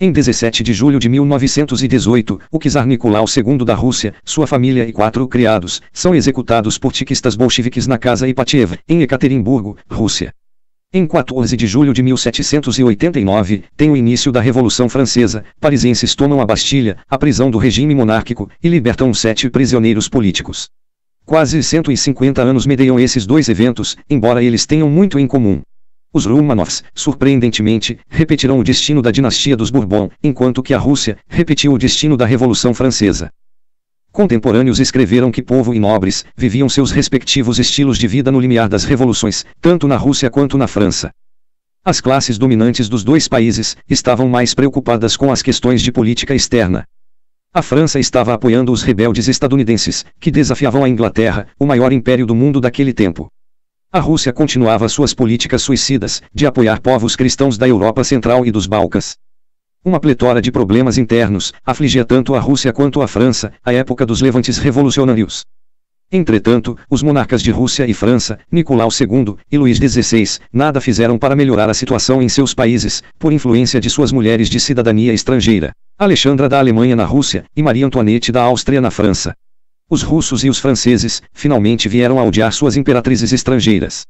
Em 17 de julho de 1918, o czar Nicolau II da Rússia, sua família e quatro criados, são executados por tiquistas bolcheviques na Casa Ipatiev, em Ekaterimburgo, Rússia. Em 14 de julho de 1789, tem o início da Revolução Francesa, parisienses tomam a Bastilha, a prisão do regime monárquico, e libertam sete prisioneiros políticos. Quase 150 anos medeiam esses dois eventos, embora eles tenham muito em comum. Os Romanovs, surpreendentemente, repetirão o destino da dinastia dos Bourbon, enquanto que a Rússia repetiu o destino da Revolução Francesa. Contemporâneos escreveram que povo e nobres viviam seus respectivos estilos de vida no limiar das revoluções, tanto na Rússia quanto na França. As classes dominantes dos dois países estavam mais preocupadas com as questões de política externa. A França estava apoiando os rebeldes estadunidenses, que desafiavam a Inglaterra, o maior império do mundo daquele tempo. A Rússia continuava suas políticas suicidas, de apoiar povos cristãos da Europa Central e dos Balcãs. Uma pletora de problemas internos afligia tanto a Rússia quanto a França, a época dos levantes revolucionários. Entretanto, os monarcas de Rússia e França, Nicolau II e Luís XVI, nada fizeram para melhorar a situação em seus países, por influência de suas mulheres de cidadania estrangeira. Alexandra da Alemanha na Rússia e Maria Antoinette da Áustria na França. Os russos e os franceses, finalmente vieram a odiar suas imperatrizes estrangeiras.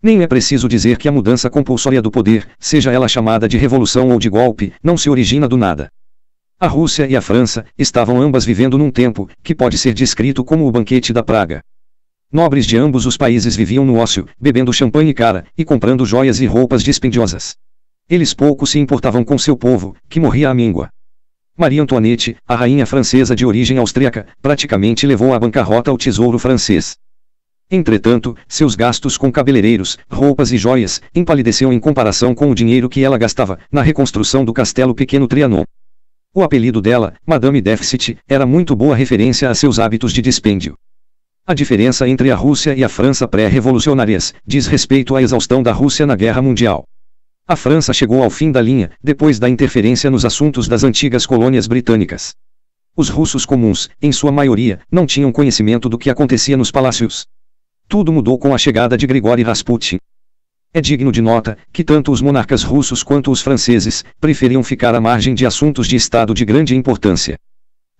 Nem é preciso dizer que a mudança compulsória do poder, seja ela chamada de revolução ou de golpe, não se origina do nada. A Rússia e a França estavam ambas vivendo num tempo que pode ser descrito como o banquete da praga. Nobres de ambos os países viviam no ócio, bebendo champanhe cara e comprando joias e roupas dispendiosas. Eles pouco se importavam com seu povo, que morria à míngua. Maria Antoinette, a rainha francesa de origem austríaca, praticamente levou à bancarrota o tesouro francês. Entretanto, seus gastos com cabeleireiros, roupas e joias, empalideceu em comparação com o dinheiro que ela gastava na reconstrução do castelo Pequeno Trianon. O apelido dela, Madame Déficit, era muito boa referência a seus hábitos de dispêndio. A diferença entre a Rússia e a França pré-revolucionárias diz respeito à exaustão da Rússia na Guerra Mundial. A França chegou ao fim da linha, depois da interferência nos assuntos das antigas colônias britânicas. Os russos comuns, em sua maioria, não tinham conhecimento do que acontecia nos palácios. Tudo mudou com a chegada de Grigori Rasputin. É digno de nota que tanto os monarcas russos quanto os franceses preferiam ficar à margem de assuntos de Estado de grande importância.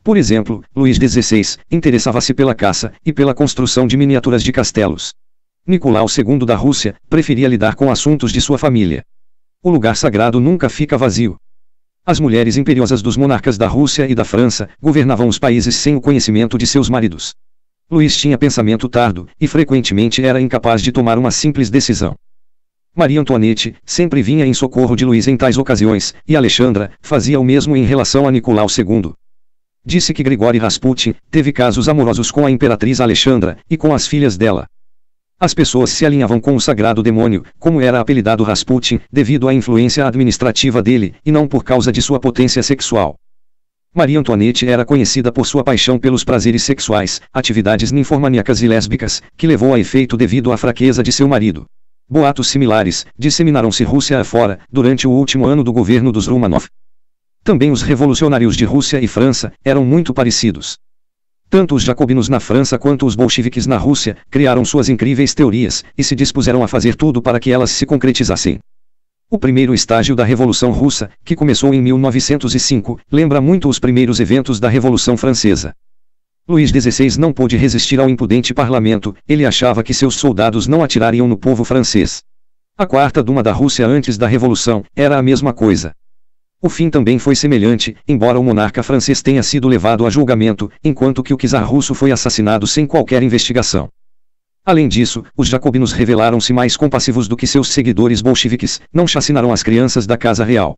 Por exemplo, Luís XVI interessava-se pela caça e pela construção de miniaturas de castelos. Nicolau II da Rússia preferia lidar com assuntos de sua família o lugar sagrado nunca fica vazio. As mulheres imperiosas dos monarcas da Rússia e da França governavam os países sem o conhecimento de seus maridos. Luís tinha pensamento tardo e frequentemente era incapaz de tomar uma simples decisão. Maria Antoinette sempre vinha em socorro de Luís em tais ocasiões, e Alexandra fazia o mesmo em relação a Nicolau II. Disse que Grigori Rasputin teve casos amorosos com a imperatriz Alexandra e com as filhas dela. As pessoas se alinhavam com o sagrado demônio, como era apelidado Rasputin, devido à influência administrativa dele, e não por causa de sua potência sexual. Maria Antoinette era conhecida por sua paixão pelos prazeres sexuais, atividades ninfomaníacas e lésbicas, que levou a efeito devido à fraqueza de seu marido. Boatos similares disseminaram-se Rússia afora durante o último ano do governo dos Romanov. Também os revolucionários de Rússia e França eram muito parecidos. Tanto os jacobinos na França quanto os bolcheviques na Rússia criaram suas incríveis teorias e se dispuseram a fazer tudo para que elas se concretizassem. O primeiro estágio da Revolução Russa, que começou em 1905, lembra muito os primeiros eventos da Revolução Francesa. Luís XVI não pôde resistir ao impudente parlamento, ele achava que seus soldados não atirariam no povo francês. A quarta Duma da Rússia antes da Revolução era a mesma coisa. O fim também foi semelhante, embora o monarca francês tenha sido levado a julgamento, enquanto que o czar russo foi assassinado sem qualquer investigação. Além disso, os jacobinos revelaram-se mais compassivos do que seus seguidores bolcheviques, não chacinaram as crianças da casa real.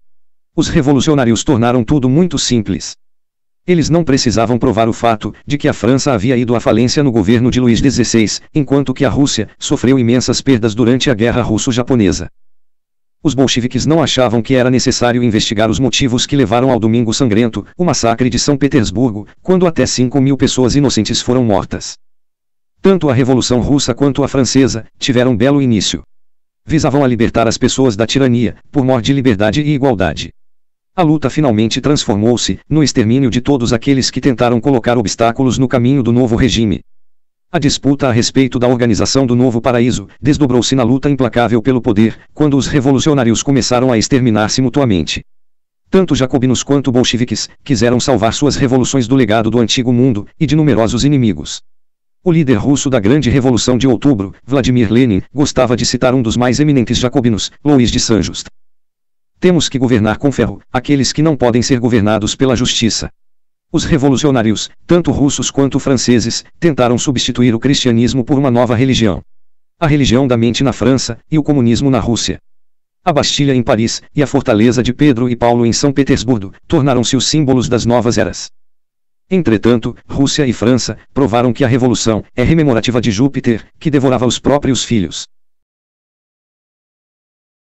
Os revolucionários tornaram tudo muito simples. Eles não precisavam provar o fato de que a França havia ido à falência no governo de Luís XVI, enquanto que a Rússia sofreu imensas perdas durante a Guerra Russo-Japonesa. Os bolcheviques não achavam que era necessário investigar os motivos que levaram ao Domingo Sangrento, o massacre de São Petersburgo, quando até 5 mil pessoas inocentes foram mortas. Tanto a Revolução Russa quanto a Francesa tiveram belo início. Visavam a libertar as pessoas da tirania, por mor de liberdade e igualdade. A luta finalmente transformou-se no extermínio de todos aqueles que tentaram colocar obstáculos no caminho do novo regime. A disputa a respeito da organização do novo paraíso desdobrou-se na luta implacável pelo poder, quando os revolucionários começaram a exterminar-se mutuamente. Tanto jacobinos quanto bolcheviques quiseram salvar suas revoluções do legado do antigo mundo e de numerosos inimigos. O líder russo da Grande Revolução de Outubro, Vladimir Lenin, gostava de citar um dos mais eminentes jacobinos, Louis de Saint-Just. Temos que governar com ferro aqueles que não podem ser governados pela justiça. Os revolucionários, tanto russos quanto franceses, tentaram substituir o cristianismo por uma nova religião. A religião da mente na França e o comunismo na Rússia. A Bastilha em Paris e a fortaleza de Pedro e Paulo em São Petersburgo tornaram-se os símbolos das novas eras. Entretanto, Rússia e França provaram que a revolução é rememorativa de Júpiter, que devorava os próprios filhos.